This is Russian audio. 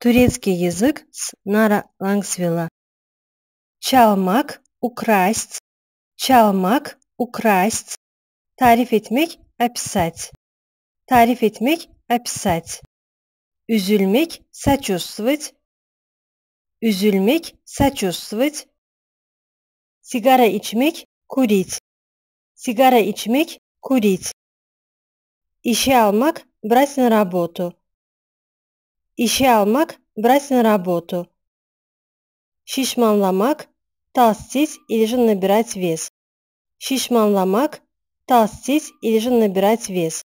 турецкий язык с Нара Лангсвилла. Чалмак украсть, Чалмак украсть, tarif etmek описать, tarif etmek описать, üzülmek сочувствовать, üzülmek сочувствовать, Сигара içmek курить, Сигара içmek курить, işe almak брать на работу, ishga olmak брать на работу. Шишманламак – толстеть или же набирать вес. Шишманламак – толстеть или же набирать вес.